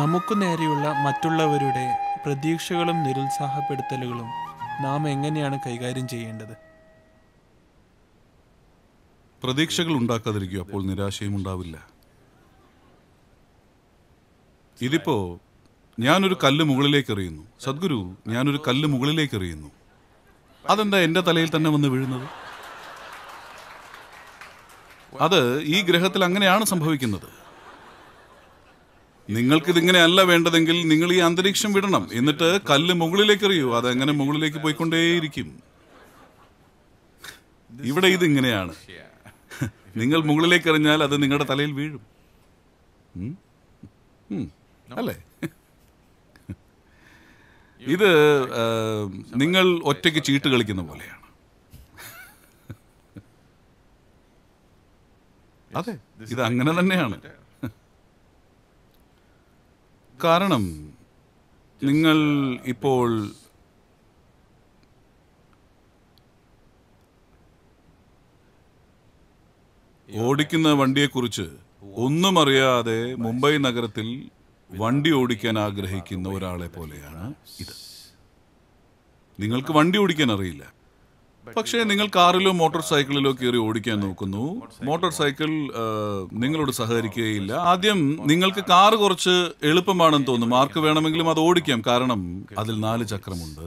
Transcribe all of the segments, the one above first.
നമുക്ക് നേരെയുള്ള മറ്റുള്ളവരുടെ പ്രതീക്ഷകളും നിരുത്സാഹപ്പെടുത്തലുകളും നാം എങ്ങനെയാണ് കൈകാര്യം ചെയ്യേണ്ടത് പ്രതീക്ഷകൾ ഉണ്ടാക്കാതിരിക്കും അപ്പോൾ നിരാശയും ഉണ്ടാവില്ല ഇതിപ്പോ ഞാനൊരു കല്ല് മുകളിലേക്ക് എറിയുന്നു സദ്ഗുരു ഞാനൊരു കല്ല് മുകളിലേക്ക് എറിയുന്നു അതെന്താ എൻ്റെ തലയിൽ തന്നെ വന്ന് വീഴുന്നത് അത് ഈ ഗ്രഹത്തിൽ അങ്ങനെയാണ് സംഭവിക്കുന്നത് നിങ്ങൾക്കിതിങ്ങനെയല്ല വേണ്ടതെങ്കിൽ നിങ്ങൾ ഈ അന്തരീക്ഷം വിടണം എന്നിട്ട് കല്ല് മുകളിലേക്ക് എറിയൂ അതെങ്ങനെ മുകളിലേക്ക് പോയിക്കൊണ്ടേയിരിക്കും ഇവിടെ ഇതിങ്ങനെയാണ് നിങ്ങൾ മുകളിലേക്ക് എറിഞ്ഞാൽ അത് നിങ്ങളുടെ തലയിൽ വീഴും അല്ലേ ഇത് നിങ്ങൾ ഒറ്റയ്ക്ക് ചീട്ട് കളിക്കുന്ന പോലെയാണ് അതെ ഇത് അങ്ങനെ തന്നെയാണ് കാരണം നിങ്ങൾ ഇപ്പോൾ ഓടിക്കുന്ന വണ്ടിയെക്കുറിച്ച് ഒന്നും അറിയാതെ മുംബൈ നഗരത്തിൽ വണ്ടി ഓടിക്കാൻ ആഗ്രഹിക്കുന്ന ഒരാളെ പോലെയാണ് ഇത് നിങ്ങൾക്ക് വണ്ടി ഓടിക്കാൻ അറിയില്ല പക്ഷേ നിങ്ങൾ കാറിലോ മോട്ടോർ സൈക്കിളിലോ കയറി ഓടിക്കാൻ നോക്കുന്നു മോട്ടോർ സൈക്കിൾ നിങ്ങളോട് സഹകരിക്കുകയില്ല ആദ്യം നിങ്ങൾക്ക് കാറ് കുറച്ച് എളുപ്പമാണെന്ന് തോന്നും ആർക്ക് വേണമെങ്കിലും അത് ഓടിക്കാം കാരണം അതിൽ നാല് ചക്രമുണ്ട്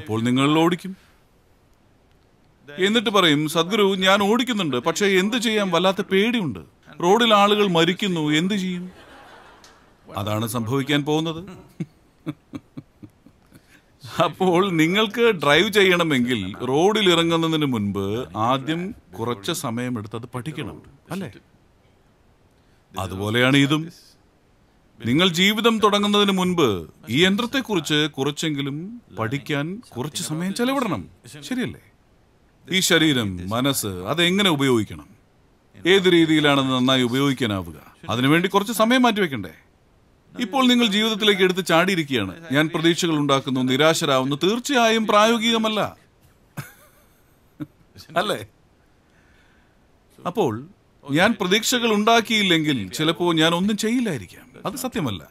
അപ്പോൾ നിങ്ങൾ ഓടിക്കും എന്നിട്ട് പറയും സദ്ഗുരു ഞാൻ ഓടിക്കുന്നുണ്ട് പക്ഷേ എന്ത് ചെയ്യാൻ വല്ലാത്ത പേടിയുണ്ട് റോഡിൽ ആളുകൾ മരിക്കുന്നു എന്ത് ചെയ്യും അതാണ് സംഭവിക്കാൻ പോകുന്നത് അപ്പോൾ നിങ്ങൾക്ക് ഡ്രൈവ് ചെയ്യണമെങ്കിൽ റോഡിൽ ഇറങ്ങുന്നതിന് മുൻപ് ആദ്യം കുറച്ച് എടുത്ത് അത് പഠിക്കണം അല്ലേ അതുപോലെയാണ് ഇതും നിങ്ങൾ ജീവിതം തുടങ്ങുന്നതിന് മുൻപ് ഈ യന്ത്രത്തെക്കുറിച്ച് കുറച്ചെങ്കിലും പഠിക്കാൻ കുറച്ച് സമയം ചെലവിടണം ശരിയല്ലേ ഈ ശരീരം മനസ്സ് അതെങ്ങനെ ഉപയോഗിക്കണം ഏത് രീതിയിലാണ് നന്നായി ഉപയോഗിക്കാനാവുക അതിനുവേണ്ടി കുറച്ച് സമയം മാറ്റിവെക്കണ്ടേ ഇപ്പോൾ നിങ്ങൾ ജീവിതത്തിലേക്ക് എടുത്ത് ചാടിയിരിക്കുകയാണ് ഞാൻ പ്രതീക്ഷകൾ ഉണ്ടാക്കുന്നു നിരാശരാവുന്നു തീർച്ചയായും പ്രായോഗികമല്ല അല്ലേ അപ്പോൾ ഞാൻ പ്രതീക്ഷകൾ ഉണ്ടാക്കിയില്ലെങ്കിൽ ചിലപ്പോൾ ഞാൻ ഒന്നും ചെയ്യില്ലായിരിക്കാം അത് സത്യമല്ല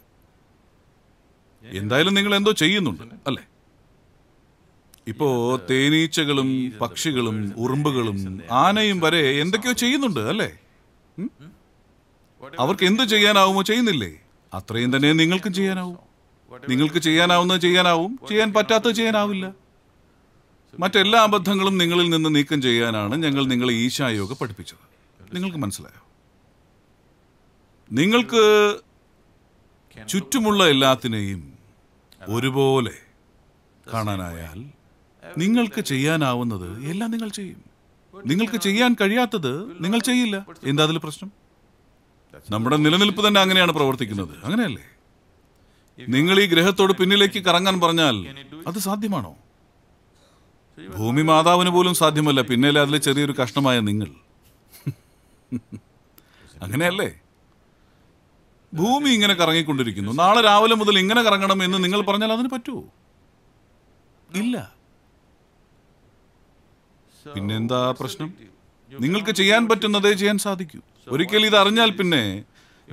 എന്തായാലും നിങ്ങൾ എന്തോ ചെയ്യുന്നുണ്ട് അല്ലേ ഇപ്പോ തേനീച്ചകളും പക്ഷികളും ഉറുമ്പുകളും ആനയും വരെ എന്തൊക്കെയോ ചെയ്യുന്നുണ്ട് അല്ലേ അവർക്ക് എന്ത് ചെയ്യാനാവുമോ ചെയ്യുന്നില്ലേ അത്രയും തന്നെ നിങ്ങൾക്കും ചെയ്യാനാവും നിങ്ങൾക്ക് ചെയ്യാനാവുന്നത് ചെയ്യാനാവും ചെയ്യാൻ പറ്റാത്തത് ചെയ്യാനാവില്ല മറ്റെല്ലാ അബദ്ധങ്ങളും നിങ്ങളിൽ നിന്ന് നീക്കം ചെയ്യാനാണ് ഞങ്ങൾ നിങ്ങളെ ഈശായോഗ പഠിപ്പിച്ചത് നിങ്ങൾക്ക് മനസ്സിലായോ നിങ്ങൾക്ക് ചുറ്റുമുള്ള എല്ലാത്തിനെയും ഒരുപോലെ കാണാനായാൽ നിങ്ങൾക്ക് ചെയ്യാനാവുന്നത് എല്ലാം നിങ്ങൾ ചെയ്യും നിങ്ങൾക്ക് ചെയ്യാൻ കഴിയാത്തത് നിങ്ങൾ ചെയ്യില്ല എന്താ അതിൽ പ്രശ്നം നമ്മുടെ നിലനിൽപ്പ് തന്നെ അങ്ങനെയാണ് പ്രവർത്തിക്കുന്നത് അങ്ങനെയല്ലേ നിങ്ങൾ ഈ ഗ്രഹത്തോട് പിന്നിലേക്ക് കറങ്ങാൻ പറഞ്ഞാൽ അത് സാധ്യമാണോ ഭൂമി മാതാവിന് പോലും സാധ്യമല്ല പിന്നല്ലേ അതിലെ ചെറിയൊരു കഷ്ണമായ നിങ്ങൾ അങ്ങനെയല്ലേ ഭൂമി ഇങ്ങനെ കറങ്ങിക്കൊണ്ടിരിക്കുന്നു നാളെ രാവിലെ മുതൽ ഇങ്ങനെ കറങ്ങണം എന്ന് നിങ്ങൾ പറഞ്ഞാൽ അതിന് പറ്റുമോ ഇല്ല പിന്നെന്താ പ്രശ്നം നിങ്ങൾക്ക് ചെയ്യാൻ പറ്റുന്നതേ ചെയ്യാൻ സാധിക്കൂ ഒരിക്കൽ ഇത് അറിഞ്ഞാൽ പിന്നെ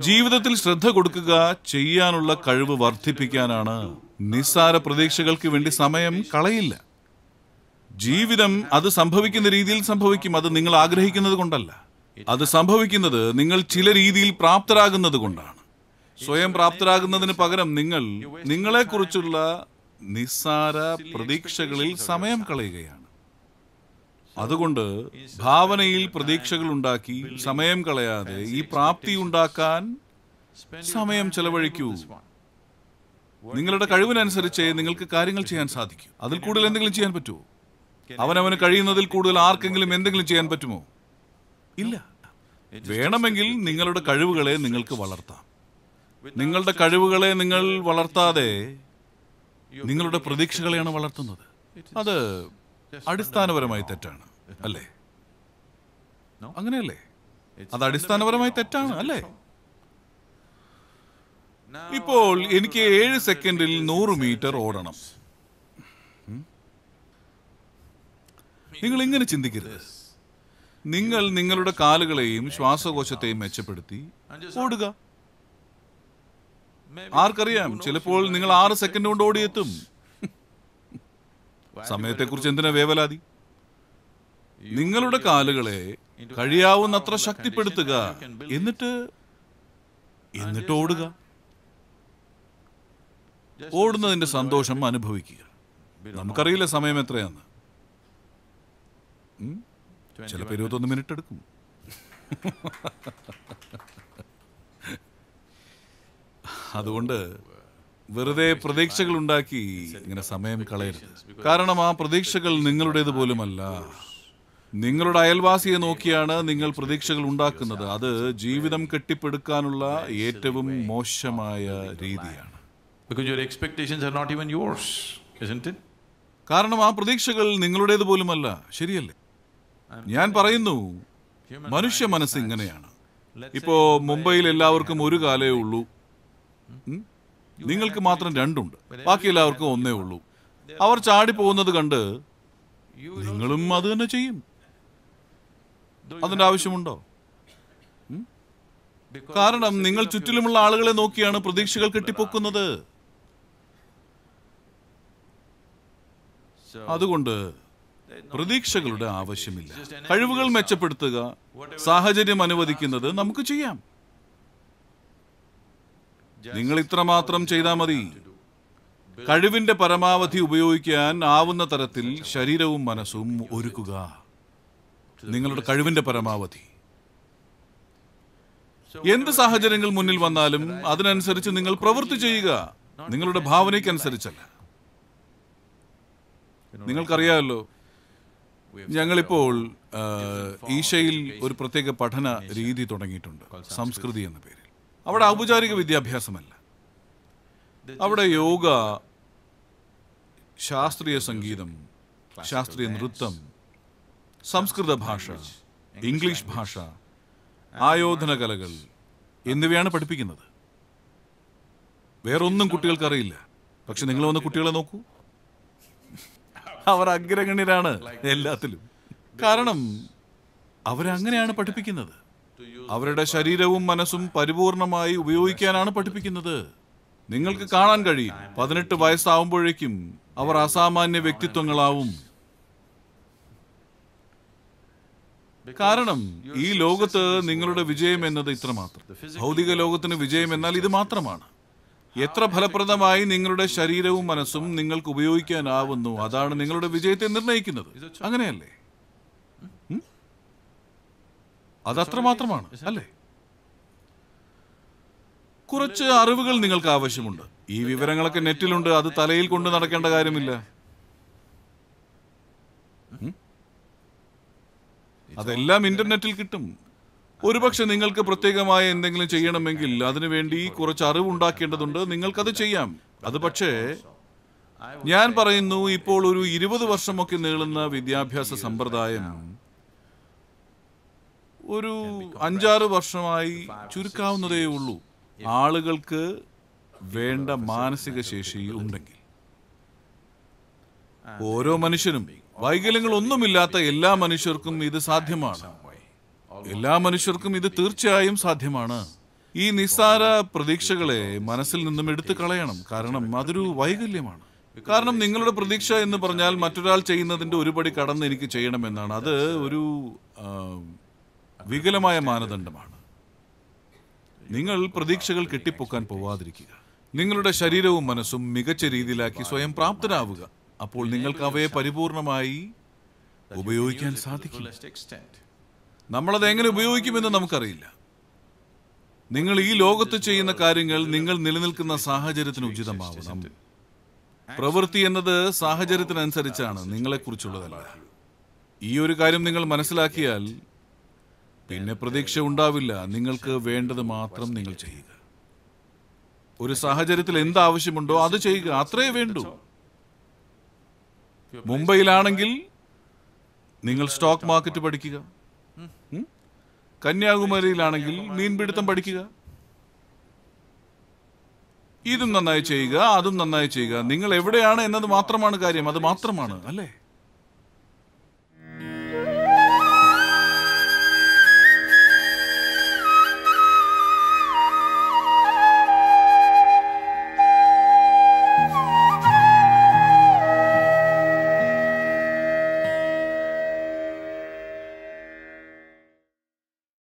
ജീവിതത്തിൽ ശ്രദ്ധ കൊടുക്കുക ചെയ്യാനുള്ള കഴിവ് വർദ്ധിപ്പിക്കാനാണ് നിസ്സാര പ്രതീക്ഷകൾക്ക് വേണ്ടി സമയം കളയില്ല ജീവിതം അത് സംഭവിക്കുന്ന രീതിയിൽ സംഭവിക്കും അത് നിങ്ങൾ ആഗ്രഹിക്കുന്നത് കൊണ്ടല്ല അത് സംഭവിക്കുന്നത് നിങ്ങൾ ചില രീതിയിൽ പ്രാപ്തരാകുന്നത് കൊണ്ടാണ് സ്വയം പ്രാപ്തരാകുന്നതിന് പകരം നിങ്ങൾ നിങ്ങളെക്കുറിച്ചുള്ള നിസ്സാര പ്രതീക്ഷകളിൽ സമയം കളയുകയാണ് അതുകൊണ്ട് ഭാവനയിൽ പ്രതീക്ഷകൾ ഉണ്ടാക്കി സമയം കളയാതെ ഈ പ്രാപ്തി ഉണ്ടാക്കാൻ സമയം ചെലവഴിക്കൂ നിങ്ങളുടെ കഴിവിനനുസരിച്ച് നിങ്ങൾക്ക് കാര്യങ്ങൾ ചെയ്യാൻ സാധിക്കും അതിൽ കൂടുതൽ എന്തെങ്കിലും ചെയ്യാൻ പറ്റുമോ അവനവന് കഴിയുന്നതിൽ കൂടുതൽ ആർക്കെങ്കിലും എന്തെങ്കിലും ചെയ്യാൻ പറ്റുമോ ഇല്ല വേണമെങ്കിൽ നിങ്ങളുടെ കഴിവുകളെ നിങ്ങൾക്ക് വളർത്താം നിങ്ങളുടെ കഴിവുകളെ നിങ്ങൾ വളർത്താതെ നിങ്ങളുടെ പ്രതീക്ഷകളെയാണ് വളർത്തുന്നത് അത് അടിസ്ഥാനപരമായി തെറ്റാണ് അല്ലേ അങ്ങനെയല്ലേ അത് അടിസ്ഥാനപരമായി തെറ്റാണ് അല്ലേ ഇപ്പോൾ എനിക്ക് ഏഴ് സെക്കൻഡിൽ നൂറ് മീറ്റർ ഓടണം hmm? നിങ്ങൾ ഇങ്ങനെ ചിന്തിക്കരുത് നിങ്ങൾ നിങ്ങളുടെ കാലുകളെയും ശ്വാസകോശത്തെയും മെച്ചപ്പെടുത്തി ഓടുക ആർക്കറിയാം ചിലപ്പോൾ നിങ്ങൾ ആറ് സെക്കൻഡ് കൊണ്ട് ഓടിയെത്തും സമയത്തെക്കുറിച്ച് എന്തിനാ വേവലാതി നിങ്ങളുടെ കാലുകളെ കഴിയാവുന്നത്ര ശക്തിപ്പെടുത്തുക എന്നിട്ട് എന്നിട്ട് ഓടുക ഓടുന്നതിന്റെ സന്തോഷം അനുഭവിക്കുക നമുക്കറിയില്ല സമയം എത്രയാന്ന് ചിലപ്പോൾ ഇരുപത്തൊന്ന് മിനിറ്റ് എടുക്കും അതുകൊണ്ട് വെറുതെ പ്രതീക്ഷകൾ ഉണ്ടാക്കി ഇങ്ങനെ സമയം കളയരുത് കാരണം ആ പ്രതീക്ഷകൾ നിങ്ങളുടേത് പോലുമല്ല നിങ്ങളുടെ അയൽവാസിയെ നോക്കിയാണ് നിങ്ങൾ പ്രതീക്ഷകൾ ഉണ്ടാക്കുന്നത് അത് ജീവിതം കെട്ടിപ്പടുക്കാനുള്ള ഏറ്റവും മോശമായ രീതിയാണ് കാരണം ആ പ്രതീക്ഷകൾ നിങ്ങളുടേത് പോലുമല്ല ശരിയല്ലേ ഞാൻ പറയുന്നു മനുഷ്യ മനസ്സ് ഇങ്ങനെയാണ് ഇപ്പോ മുംബൈയിൽ എല്ലാവർക്കും ഒരു കാലേ ഉള്ളൂ നിങ്ങൾക്ക് മാത്രം രണ്ടുണ്ട് ബാക്കി എല്ലാവർക്കും ഒന്നേ ഉള്ളൂ അവർ ചാടി പോകുന്നത് കണ്ട് നിങ്ങളും അത് തന്നെ ചെയ്യും അതിൻ്റെ ആവശ്യമുണ്ടോ കാരണം നിങ്ങൾ ചുറ്റിലുമുള്ള ആളുകളെ നോക്കിയാണ് പ്രതീക്ഷകൾ കെട്ടിപ്പൊക്കുന്നത് അതുകൊണ്ട് പ്രതീക്ഷകളുടെ ആവശ്യമില്ല കഴിവുകൾ മെച്ചപ്പെടുത്തുക സാഹചര്യം അനുവദിക്കുന്നത് നമുക്ക് ചെയ്യാം നിങ്ങൾ ഇത്രമാത്രം ചെയ്താൽ മതി കഴിവിന്റെ പരമാവധി ഉപയോഗിക്കാൻ ആവുന്ന തരത്തിൽ ശരീരവും മനസ്സും ഒരുക്കുക നിങ്ങളുടെ കഴിവിന്റെ പരമാവധി എന്ത് സാഹചര്യങ്ങൾ മുന്നിൽ വന്നാലും അതിനനുസരിച്ച് നിങ്ങൾ പ്രവൃത്തി ചെയ്യുക നിങ്ങളുടെ ഭാവനയ്ക്കനുസരിച്ചല്ല നിങ്ങൾക്കറിയാമല്ലോ ഞങ്ങളിപ്പോൾ ഈശയിൽ ഒരു പ്രത്യേക പഠന രീതി തുടങ്ങിയിട്ടുണ്ട് സംസ്കൃതി എന്ന പേര് അവിടെ ഔപചാരിക വിദ്യാഭ്യാസമല്ല അവിടെ യോഗ ശാസ്ത്രീയ സംഗീതം ശാസ്ത്രീയ നൃത്തം സംസ്കൃത ഭാഷ ഇംഗ്ലീഷ് ഭാഷ ആയോധന കലകൾ എന്നിവയാണ് പഠിപ്പിക്കുന്നത് വേറൊന്നും കുട്ടികൾക്ക് അറിയില്ല പക്ഷെ നിങ്ങൾ വന്ന കുട്ടികളെ നോക്കൂ അവർ അഗ്രഗണ്യരാണ് എല്ലാത്തിലും കാരണം അവരങ്ങനെയാണ് പഠിപ്പിക്കുന്നത് അവരുടെ ശരീരവും മനസ്സും പരിപൂർണമായി ഉപയോഗിക്കാനാണ് പഠിപ്പിക്കുന്നത് നിങ്ങൾക്ക് കാണാൻ കഴിയും പതിനെട്ട് വയസ്സാവുമ്പോഴേക്കും അവർ അസാമാന്യ വ്യക്തിത്വങ്ങളാവും കാരണം ഈ ലോകത്ത് നിങ്ങളുടെ വിജയം എന്നത് ഇത്രമാത്രം ഭൗതിക ലോകത്തിന് വിജയം എന്നാൽ ഇത് മാത്രമാണ് എത്ര ഫലപ്രദമായി നിങ്ങളുടെ ശരീരവും മനസ്സും നിങ്ങൾക്ക് ഉപയോഗിക്കാനാവുന്നു അതാണ് നിങ്ങളുടെ വിജയത്തെ നിർണ്ണയിക്കുന്നത് അങ്ങനെയല്ലേ മാത്രമാണ് അല്ലേ കുറച്ച് അറിവുകൾ നിങ്ങൾക്ക് ആവശ്യമുണ്ട് ഈ വിവരങ്ങളൊക്കെ നെറ്റിലുണ്ട് അത് തലയിൽ കൊണ്ട് നടക്കേണ്ട കാര്യമില്ല അതെല്ലാം ഇന്റർനെറ്റിൽ കിട്ടും ഒരുപക്ഷെ നിങ്ങൾക്ക് പ്രത്യേകമായ എന്തെങ്കിലും ചെയ്യണമെങ്കിൽ അതിനുവേണ്ടി കുറച്ച് ഉണ്ടാക്കേണ്ടതുണ്ട് നിങ്ങൾക്കത് ചെയ്യാം അത് പക്ഷേ ഞാൻ പറയുന്നു ഇപ്പോൾ ഒരു ഇരുപത് വർഷമൊക്കെ നീളുന്ന വിദ്യാഭ്യാസ സമ്പ്രദായം ഒരു അഞ്ചാറ് വർഷമായി ചുരുക്കാവുന്നതേ ഉള്ളൂ ആളുകൾക്ക് വേണ്ട മാനസിക ശേഷി ഉണ്ടെങ്കിൽ ഓരോ മനുഷ്യനും വൈകല്യങ്ങൾ ഒന്നുമില്ലാത്ത എല്ലാ മനുഷ്യർക്കും ഇത് സാധ്യമാണ് എല്ലാ മനുഷ്യർക്കും ഇത് തീർച്ചയായും സാധ്യമാണ് ഈ നിസ്സാര പ്രതീക്ഷകളെ മനസ്സിൽ നിന്നും എടുത്തു കളയണം കാരണം അതൊരു വൈകല്യമാണ് കാരണം നിങ്ങളുടെ പ്രതീക്ഷ എന്ന് പറഞ്ഞാൽ മറ്റൊരാൾ ചെയ്യുന്നതിന്റെ ഒരുപടി കടന്ന് എനിക്ക് ചെയ്യണമെന്നാണ് അത് ഒരു വികലമായ മാനദണ്ഡമാണ് നിങ്ങൾ പ്രതീക്ഷകൾ കെട്ടിപ്പൊക്കാൻ പോവാതിരിക്കുക നിങ്ങളുടെ ശരീരവും മനസ്സും മികച്ച രീതിയിലാക്കി സ്വയം പ്രാപ്തരാവുക അപ്പോൾ നിങ്ങൾക്ക് അവയെ പരിപൂർണമായി ഉപയോഗിക്കാൻ സാധിക്കും നമ്മളത് എങ്ങനെ ഉപയോഗിക്കുമെന്ന് നമുക്കറിയില്ല നിങ്ങൾ ഈ ലോകത്ത് ചെയ്യുന്ന കാര്യങ്ങൾ നിങ്ങൾ നിലനിൽക്കുന്ന സാഹചര്യത്തിന് ഉചിതമാവണം പ്രവൃത്തി എന്നത് സാഹചര്യത്തിനനുസരിച്ചാണ് നിങ്ങളെക്കുറിച്ചുള്ളതല്ല ഈ ഒരു കാര്യം നിങ്ങൾ മനസ്സിലാക്കിയാൽ പിന്നെ പ്രതീക്ഷ ഉണ്ടാവില്ല നിങ്ങൾക്ക് വേണ്ടത് മാത്രം നിങ്ങൾ ചെയ്യുക ഒരു സാഹചര്യത്തിൽ എന്താവശ്യമുണ്ടോ അത് ചെയ്യുക അത്രേ വേണ്ടൂ മുംബൈയിലാണെങ്കിൽ നിങ്ങൾ സ്റ്റോക്ക് മാർക്കറ്റ് പഠിക്കുക കന്യാകുമാരിയിലാണെങ്കിൽ മീൻപിടുത്തം പഠിക്കുക ഇതും നന്നായി ചെയ്യുക അതും നന്നായി ചെയ്യുക നിങ്ങൾ എവിടെയാണ് എന്നത് മാത്രമാണ് കാര്യം അത് മാത്രമാണ് അല്ലേ